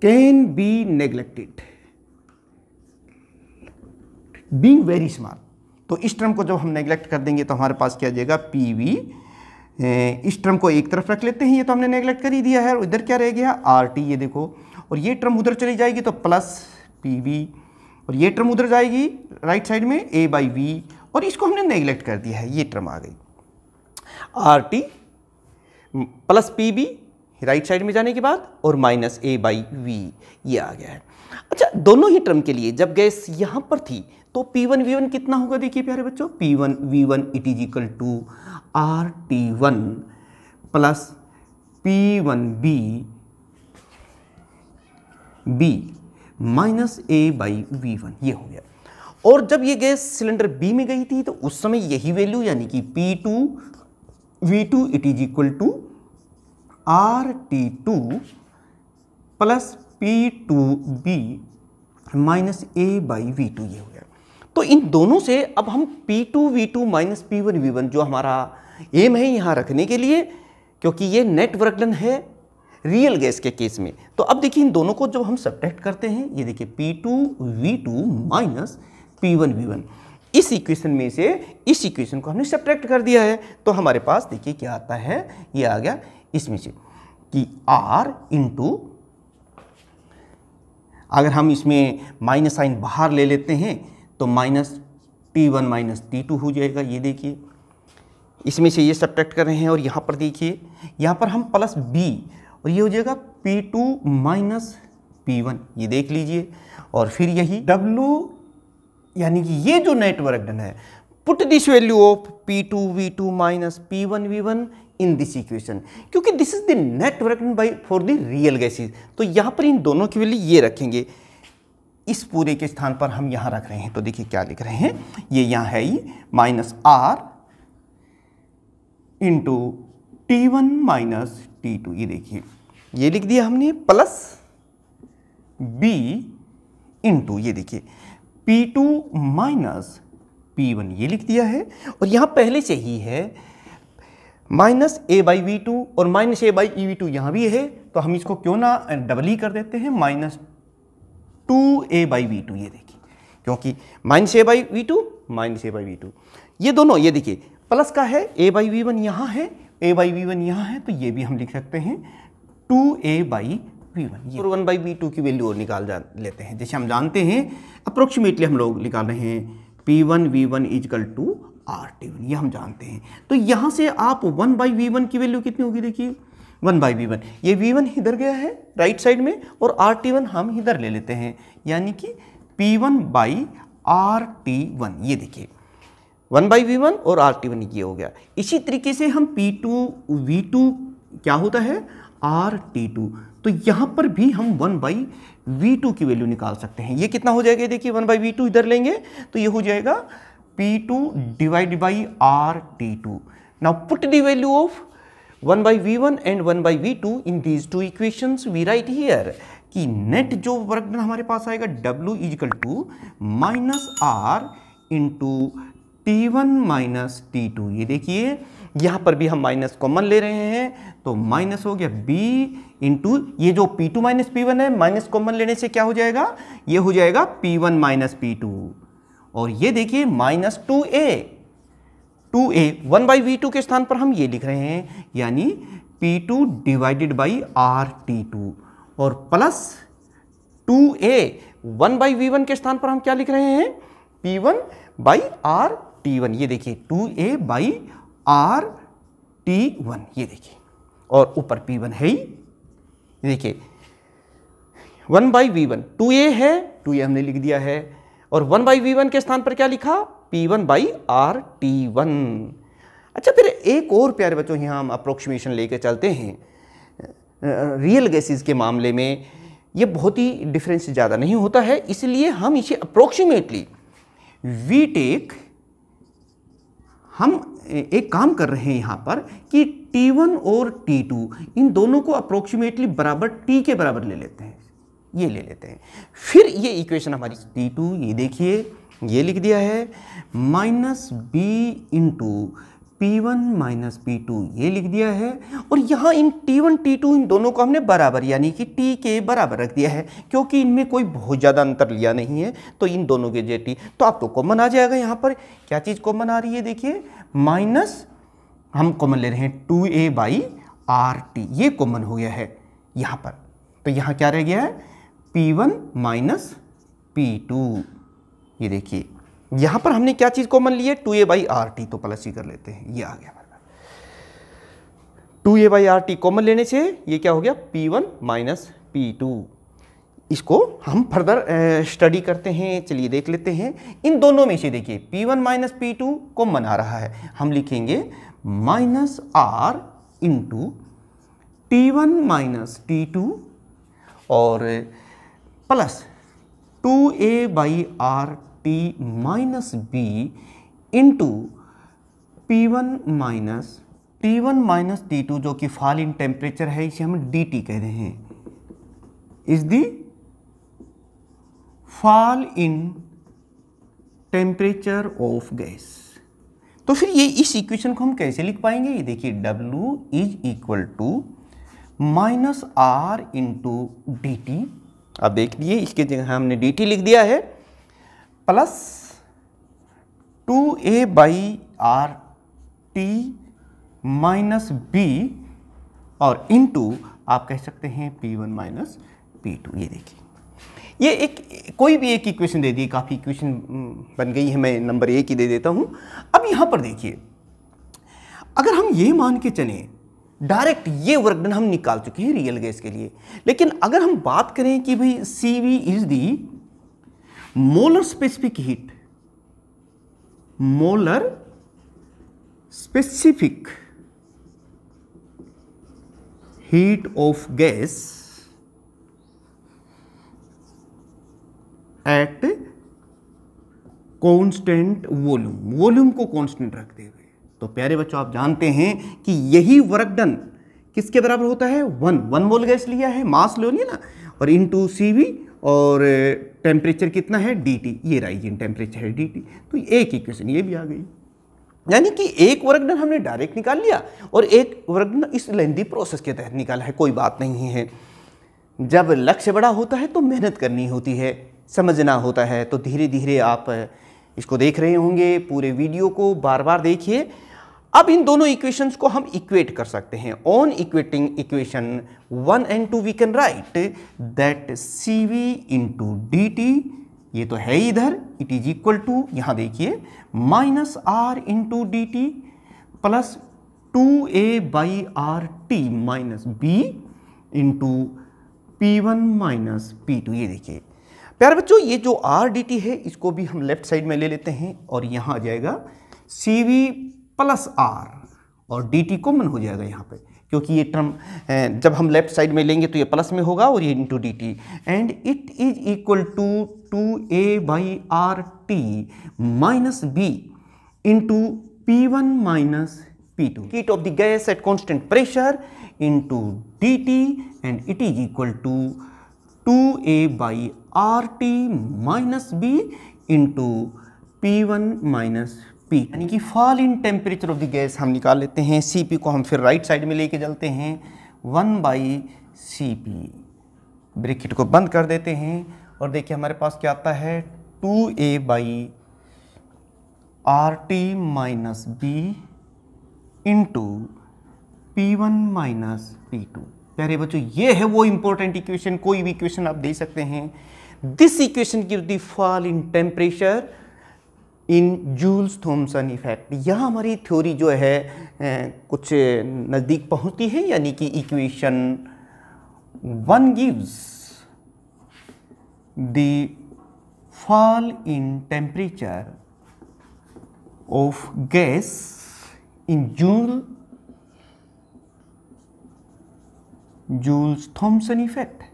can be neglected being very small तो इस टर्म को जब हम नेग्लेक्ट कर देंगे तो हमारे पास क्या जाएगा पी वी इस टर्म को एक तरफ रख लेते हैं ये तो हमने नेग्लेक्ट कर ही दिया है और इधर क्या रह गया आर टी ये देखो और ये टर्म उधर चली जाएगी तो प्लस पी वी और ये टर्म उधर जाएगी राइट साइड में ए बाई वी और इसको हमने नेग्लेक्ट कर दिया है ये टर्म आ गई R T plus P b right side में जाने के बाद और माइनस ए बाई वी ये आ गया है अच्छा दोनों ही टर्म के लिए जब गैस यहाँ पर थी तो पी वन वी वन कितना होगा देखिए प्यारे बच्चों P one V one it is equal to R T one plus P one b b minus a by V one ये हो गया और जब ये गैस सिलेंडर बी में गई थी तो उस समय यही वैल्यू यानी कि P two V two it is equal to R T two plus P two b minus a by V two ये हो गया तो इन दोनों से अब हम P two V two minus P one V one जो हमारा एम है यहाँ रखने के लिए क्योंकि ये नेट वर्कडन है रियल गैस के केस में तो अब देखिए इन दोनों को जब हम सब्ट्रैक्ट करते हैं ये देखिए P two V two minus P one V one इस इक्वेशन में से इस इक्वेशन को हमने सब्ट्रैक्ट कर दिया है तो हमारे पास देखिए क्या आता है ये आ गया इसमें से कि आर इंटू अगर हम इसमें माइनस साइन बाहर ले लेते हैं तो minus T one minus T two हो जाएगा ये देखिए इसमें से ये सब्ट्रैक्ट कर रहे हैं और यहाँ पर देखिए यहाँ पर हम प्लस बी और ये हो जाएगा P two minus P one ये देख लीजिए और फिर यही W यानी कि ये जो नेटवर्क डन है put this value of P2 V2 one V one in this equation क्योंकि this is the net work worked by for the real तो यहाँ पर इन दोनों की वैल्यू ये रखेंगे इस पूरे के स्थान पर हम यहाँ रख रहे हैं तो देखिए क्या लिख रहे हैं ये यहाँ है ही minus R into T one minus T two ये देखिए ये लिख दिया हमने प्लस बी इंटू ये देखिए P two minus P one ये लिख दिया है और यहां पहले से ही है minus a by V two और minus a by E V two यहां भी है तो हम इसको क्यों ना डबल ही e कर देते हैं minus two A by V two ये देखिए क्योंकि minus a by V two minus a by V two ये दोनों ये देखिए प्लस का है ए बाई वी वन यहां है ए बाई वी वन यहाँ है तो ये भी हम लिख सकते हैं two A by V one और वन बाई वी टू की वैल्यू और निकाल जा लेते हैं जैसे हम जानते हैं अप्रोक्सीमेटली हम लोग निकाल रहे हैं P one V one is equal to R T one ये हम जानते हैं तो यहाँ से आप वन बाई वी वन की वैल्यू कितनी होगी देखिए वन बाई वी वन ये वी वन इधर गया है राइट साइड में और आर टी वन हम इधर ले लेते हैं यानी कि P one by R T one ये देखिए वन बाई वी वन और आर टी वन ये हो गया इसी तरीके से हम पी टू वी टू क्या होता है आर टी टू तो यहाँ पर भी हम वन बाई वी टू की वैल्यू निकाल सकते हैं ये कितना हो जाएगा देखिए वन बाई वी टू इधर लेंगे तो ये हो जाएगा P two divide by R T two now put the value of one by V one and one by V two in these two equation we write here कि net जो work हमारे पास आएगा W is equal to minus R into T one minus T two ये देखिए यहाँ पर भी हम माइनस कॉमन ले रहे हैं तो माइनस हो गया b इंटू ये जो p2 टू माइनस पी है माइनस कॉमन लेने से क्या हो जाएगा ये हो जाएगा p1 वन माइनस पी और ये देखिए minus two A two A one by V के स्थान पर हम ये लिख रहे हैं यानी p2 two divided by R और plus two A one by V के स्थान पर हम क्या लिख रहे हैं p1 one by R T one ये देखिए two A by R T one ये देखिए और ऊपर पी वन है ही देखिए one by V one two A है टू ए हमने लिख दिया है और वन बाई वी वन के स्थान पर क्या लिखा P one by R T one अच्छा फिर एक और प्यारे बच्चों यहाँ हम अप्रोक्सीमेशन लेके चलते हैं रियल गैसेस के मामले में ये बहुत ही डिफरेंस ज़्यादा नहीं होता है इसलिए हम इसे अप्रोक्सीमेटली वी टेक हम एक काम कर रहे हैं यहाँ पर कि T1 और T2 इन दोनों को अप्रोक्सीमेटली बराबर T के बराबर ले लेते हैं ये ले लेते हैं फिर ये इक्वेशन हमारी T2 ये देखिए ये लिख दिया है minus B into P1 minus P ये लिख दिया है और यहाँ इन T1 T2 इन दोनों को हमने बराबर यानी कि T के बराबर रख दिया है क्योंकि इनमें कोई बहुत ज़्यादा अंतर लिया नहीं है तो इन दोनों के जे टी तो आप तो कॉमन आ जाएगा यहाँ पर क्या चीज़ कॉमन आ रही है देखिए माइनस हम कॉमन ले रहे हैं two A by R T ये कॉमन हो गया है यहाँ पर तो यहाँ क्या रह गया है P one minus P two ये देखिए यहां पर हमने क्या चीज़ कॉमन लिया two A by R T तो प्लस ही कर लेते हैं ये आ गया two A by R T common लेने से ये क्या हो गया P one minus P two इसको हम फर्दर स्टडी करते हैं चलिए देख लेते हैं इन दोनों में से देखिए P one minus P two common आ रहा है हम लिखेंगे minus R into T one minus T two और plus two A by R P minus B into P one minus T one minus T two जो कि fall in temperature है इसे हम डी टी कह रहे हैं is the fall in temperature of gas तो फिर ये इस इक्वेशन को हम कैसे लिख पाएंगे ये देखिए W is equal to minus R into D T अब देख लिए इसके जगह हमने डी टी लिख दिया है plus two A by R T minus B और इनटू आप कह सकते हैं P one minus P two ये देखिए ये एक कोई भी एक इक्वेशन दे दी काफ़ी इक्वेशन बन गई है मैं नंबर एक ही दे देता हूँ अब यहाँ पर देखिए अगर हम ये मान के चलें डायरेक्ट ये वर्कडन हम निकाल चुके हैं रियल गैस के लिए लेकिन अगर हम बात करें कि भाई C V is the molar specific heat molar specific heat of gas at constant volume volume को कॉन्स्टेंट रखते हुए तो प्यारे बच्चों आप जानते हैं कि यही वर्क डन किसके बराबर होता है वन वन मोल गैस लिया है मास लो लिया ना और इनटू सीवी और टेम्परेचर कितना है डी टी ये राइजिन टेम्परेचर है डी टी तो एक इक्वेशन ये भी आ गई यानी कि एक वर्ग डन हमने डायरेक्ट निकाल लिया और एक वर्ग डन इस लेंदी प्रोसेस के तहत निकाला है कोई बात नहीं है जब लक्ष्य बड़ा होता है तो मेहनत करनी होती है समझना होता है तो धीरे धीरे आप इसको देख रहे होंगे पूरे वीडियो को बार बार देखिए अब इन दोनों इक्वेशंस को हम इक्वेट कर सकते हैं on equating equation one and two we can write that C V into D T ये तो है इधर इट इज इक्वल टू यहाँ देखिए minus R into D T plus two A by R T minus B into P one minus P two ये देखिए प्यारे बच्चों ये जो आर डी टी है इसको भी हम लेफ्ट साइड में ले लेते हैं और यहाँ आ जाएगा सी वी प्लस आर और डी टी कॉमन हो जाएगा यहाँ पे क्योंकि ये टर्म जब हम लेफ्ट साइड में लेंगे तो ये प्लस में होगा और ये into D T and it is equal to two A by R T minus B into P one minus P two heat of the gas at constant pressure into D T and it is equal to two A by R T minus B into P one minus P यानी कि fall in temperature of the gas हम निकाल लेते हैं C P को हम फिर right side में लेके चलते हैं one by C P bracket को बंद कर देते हैं और देखिए हमारे पास क्या आता है two A by R T minus B into P one minus P two प्यारे बच्चों ये है वो इंपॉर्टेंट इक्वेशन कोई भी इक्वेशन आप दे सकते हैं this equation give the fall in temperature in Joules Thomson effect यह हमारी थ्योरी जो है कुछ नज़दीक पहुंचती है यानी कि equation one gives the fall in temperature of gas in Joule Joules Thomson effect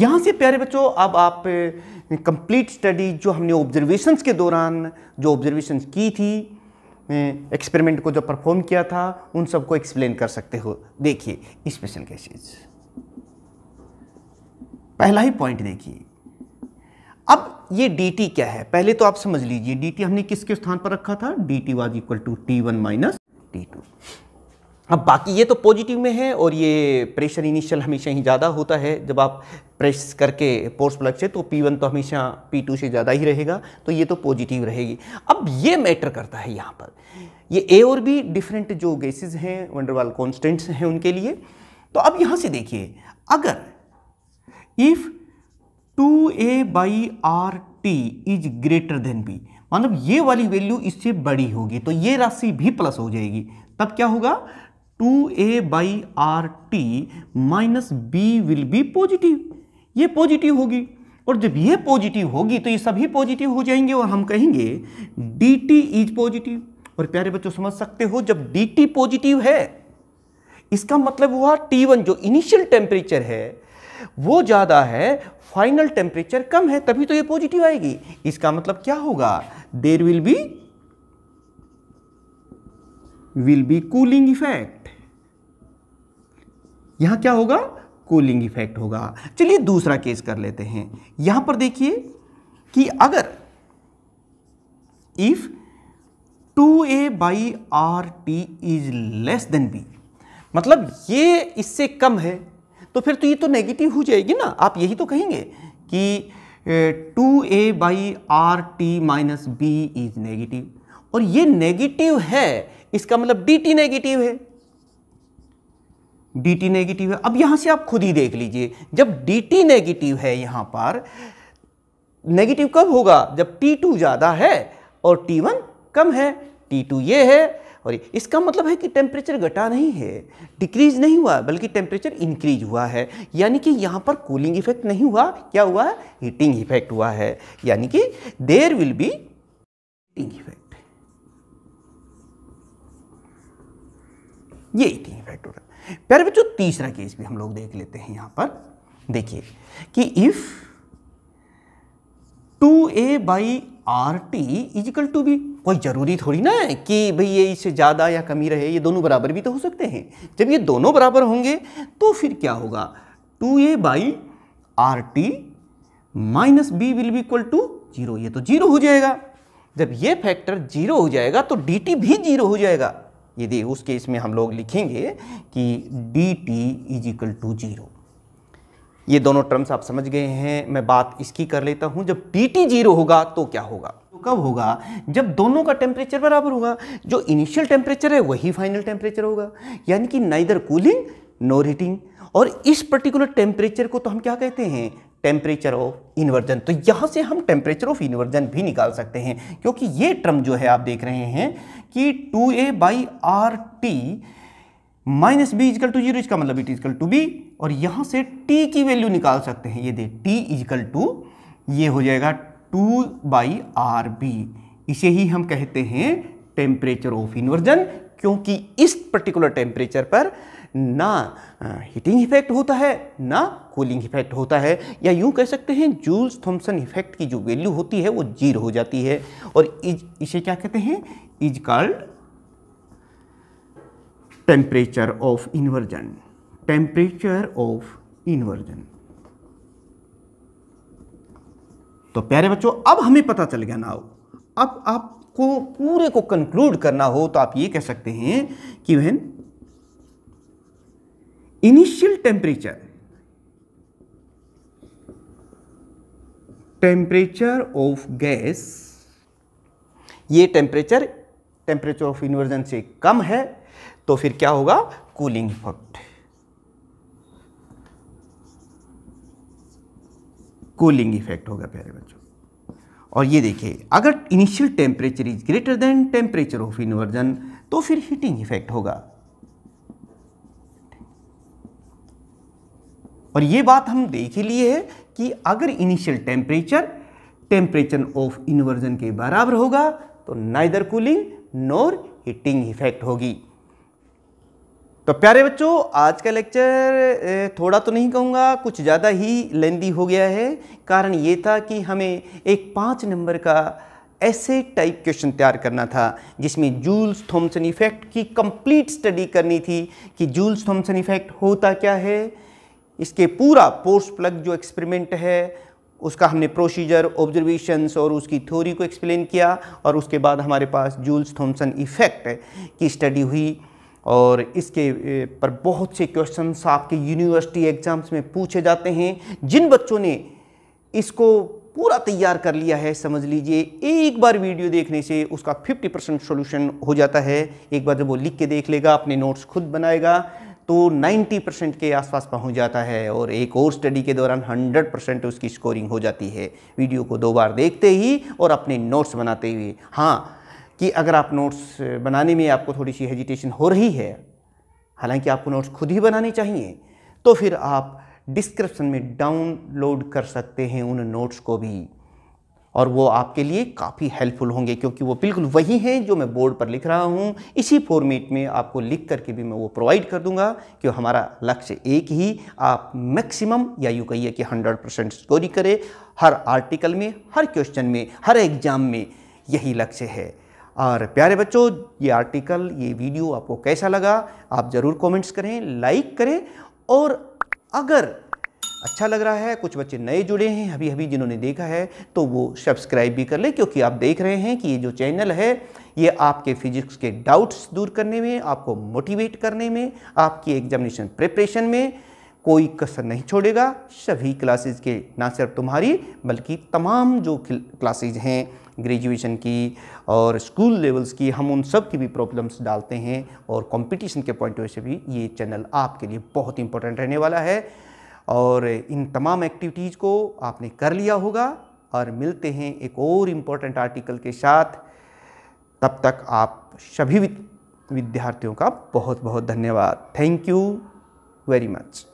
यहाँ से प्यारे बच्चों अब आप कंप्लीट स्टडी जो हमने ऑब्जर्वेशंस के दौरान जो ऑब्जर्वेशंस की थी एक्सपेरिमेंट को जो परफॉर्म किया था उन सबको एक्सप्लेन कर सकते हो देखिए इस केसेस के चीज पहला ही पॉइंट देखिए अब ये dt क्या है पहले तो आप समझ लीजिए dt हमने किसके स्थान पर रखा था T was equal to T one minus T two अब बाकी ये तो पॉजिटिव में है और ये प्रेशर इनिशियल हमेशा ही ज़्यादा होता है जब आप प्रेस करके पोर्स प्लग से तो P1 तो हमेशा P2 से ज़्यादा ही रहेगा तो ये तो पॉजिटिव रहेगी अब ये मैटर करता है यहाँ पर ये ए और B डिफरेंट जो गैसेज हैं वंडरवाल कॉन्स्टेंट्स हैं उनके लिए तो अब यहाँ से देखिए अगर if two A by R T is greater than B मतलब ये वाली वैल्यू इससे बड़ी होगी तो ये राशि भी प्लस हो जाएगी तब क्या होगा two A by R T minus B will be positive ये पॉजिटिव होगी और जब ये पॉजिटिव होगी तो ये सभी पॉजिटिव हो जाएंगे और हम कहेंगे डी टी इज पॉजिटिव और प्यारे बच्चों समझ सकते हो जब डी टी पॉजिटिव है इसका मतलब हुआ टी वन जो इनिशियल टेम्परेचर है वो ज़्यादा है फाइनल टेम्परेचर कम है तभी तो ये पॉजिटिव आएगी इसका मतलब क्या होगा there will be will be cooling effect यहाँ क्या होगा कूलिंग इफेक्ट होगा चलिए दूसरा केस कर लेते हैं यहाँ पर देखिए कि अगर if two A by R T is less than B मतलब ये इससे कम है तो फिर तो ये तो नेगेटिव हो जाएगी ना आप यही तो कहेंगे कि two A by R T minus B is negative और ये नेगेटिव है इसका मतलब डी टी नेगेटिव है डी टी नेगेटिव है अब यहाँ से आप खुद ही देख लीजिए जब डी टी नेगेटिव है यहाँ पर नेगेटिव कब होगा जब टी टू ज़्यादा है और टी वन कम है टी टू ये है और इसका मतलब है कि टेम्परेचर घटा नहीं है डिक्रीज नहीं हुआ बल्कि टेम्परेचर इंक्रीज हुआ है यानी कि यहाँ पर कूलिंग इफेक्ट नहीं हुआ क्या हुआ हीटिंग इफेक्ट हुआ है यानी कि there will be heating effect ये हीटिंग इफेक्ट हो रहा है प्यारे बच्चों तीसरा केस भी हम लोग देख लेते हैं यहां पर देखिए कि if two A by R T is equal to B कोई ज़रूरी थोड़ी ना है कि भाई ये इससे ज़्यादा या कमी रहे ये दोनों बराबर भी तो हो सकते हैं जब ये दोनों बराबर होंगे तो फिर क्या होगा two A by R T minus B will be equal to zero ये तो जीरो हो जाएगा जब ये फैक्टर जीरो हो जाएगा तो डी टी भी जीरो हो जाएगा यदि उस केस में हम लोग लिखेंगे कि D T is equal to zero ये दोनों टर्म्स आप समझ गए हैं मैं बात इसकी कर लेता हूँ जब डी टी जीरो होगा तो क्या होगा तो कब होगा जब दोनों का टेम्परेचर बराबर होगा जो इनिशियल टेम्परेचर है वही फाइनल टेम्परेचर होगा यानी कि नाइदर कूलिंग नो हीटिंग और इस पर्टिकुलर टेम्परेचर को तो हम क्या कहते हैं टेम्परेचर ऑफ इन्वर्जन तो यहाँ से हम टेम्परेचर ऑफ इन्वर्जन भी निकाल सकते हैं क्योंकि ये टर्म जो है आप देख रहे हैं कि two A by R T minus B is equal to zero इसका मतलब इट इजकल टू बी और यहाँ से टी की वैल्यू निकाल सकते हैं ये दे टी इजकल टू ये हो जाएगा टू बाई आर बी इसे ही हम कहते हैं टेम्परेचर ऑफ इन्वर्जन क्योंकि इस पर्टिकुलर टेम्परेचर पर ना हीटिंग इफेक्ट होता है ना कूलिंग इफेक्ट होता है या यूं कह सकते हैं जूल्स थॉम्सन इफेक्ट की जो वैल्यू होती है वो जीरो हो जाती है और इसे क्या कहते हैं is called temperature of inversion. Temperature of inversion. तो प्यारे बच्चों अब हमें पता चल गया ना हो अब आपको पूरे को कंक्लूड करना हो तो आप ये कह सकते हैं कि वह initial temperature temperature of gas ये टेम्परेचर टेम्परेचर ऑफ इन्वर्जन से कम है तो फिर क्या होगा कूलिंग इफेक्ट कूलिंग इफेक्ट होगा प्यारे बच्चों और ये देखिए अगर initial temperature is greater than temperature of inversion तो फिर हीटिंग इफेक्ट होगा और ये बात हम देख ही लिए है कि अगर initial temperature temperature of inversion के बराबर होगा तो neither cooling nor heating effect होगी तो प्यारे बच्चों आज का लेक्चर थोड़ा तो नहीं कहूँगा कुछ ज़्यादा ही लेंदी हो गया है कारण ये था कि हमें एक पाँच नंबर का ऐसे टाइप क्वेश्चन तैयार करना था जिसमें जूल्स थॉमसन इफ़ेक्ट की कंप्लीट स्टडी करनी थी कि जूल्स थॉमसन इफ़ेक्ट होता क्या है इसके पूरा पोर्स प्लग जो एक्सपेरिमेंट है उसका हमने प्रोसीजर ऑब्जर्वेशंस और उसकी थ्योरी को एक्सप्लेन किया और उसके बाद हमारे पास जूल्स थॉमसन इफ़ेक्ट की स्टडी हुई और इसके पर बहुत से क्वेश्चंस आपके यूनिवर्सिटी एग्ज़ाम्स में पूछे जाते हैं जिन बच्चों ने इसको पूरा तैयार कर लिया है समझ लीजिए एक बार वीडियो देखने से उसका 50 परसेंट सोल्यूशन हो जाता है एक बार जब वो लिख के देख लेगा अपने नोट्स खुद बनाएगा तो 90 परसेंट के आसपास पहुंच जाता है और एक और स्टडी के दौरान 100 परसेंट उसकी स्कोरिंग हो जाती है वीडियो को दो बार देखते ही और अपने नोट्स बनाते हुए हाँ कि अगर आप नोट्स बनाने में आपको थोड़ी सी हेजिटेशन हो रही है हालांकि आपको नोट्स खुद ही बनाने चाहिए तो फिर आप डिस्क्रिप्शन में डाउनलोड कर सकते हैं उन नोट्स को भी और वो आपके लिए काफ़ी हेल्पफुल होंगे क्योंकि वो बिल्कुल वही हैं जो मैं बोर्ड पर लिख रहा हूँ इसी फॉर्मेट में आपको लिख करके भी मैं वो प्रोवाइड कर दूंगा कि हमारा लक्ष्य एक ही आप मैक्सिमम या यूँ कहिए कि 100 परसेंट स्कोरी करें हर आर्टिकल में हर क्वेश्चन में हर एग्ज़ाम में यही लक्ष्य है और प्यारे बच्चों ये आर्टिकल ये वीडियो आपको कैसा लगा आप ज़रूर कॉमेंट्स करें लाइक करें और अगर अच्छा लग रहा है कुछ बच्चे नए जुड़े हैं अभी अभी जिन्होंने देखा है तो वो सब्सक्राइब भी कर लें क्योंकि आप देख रहे हैं कि ये जो चैनल है ये आपके फिजिक्स के डाउट्स दूर करने में आपको मोटिवेट करने में आपकी एग्जामिनेशन प्रिपरेशन में कोई कसर नहीं छोड़ेगा सभी क्लासेज के ना सिर्फ तुम्हारी बल्कि तमाम जो क्लासेज हैं ग्रेजुएशन की और स्कूल लेवल्स की हम उन सब की भी प्रॉब्लम्स डालते हैं और कंपटीशन के पॉइंट ऑफ व्यू से भी ये चैनल आपके लिए बहुत इंपॉर्टेंट रहने वाला है और इन तमाम एक्टिविटीज़ को आपने कर लिया होगा और मिलते हैं एक और इम्पोर्टेंट आर्टिकल के साथ तब तक आप सभी विद्यार्थियों का बहुत बहुत धन्यवाद थैंक यू वेरी मच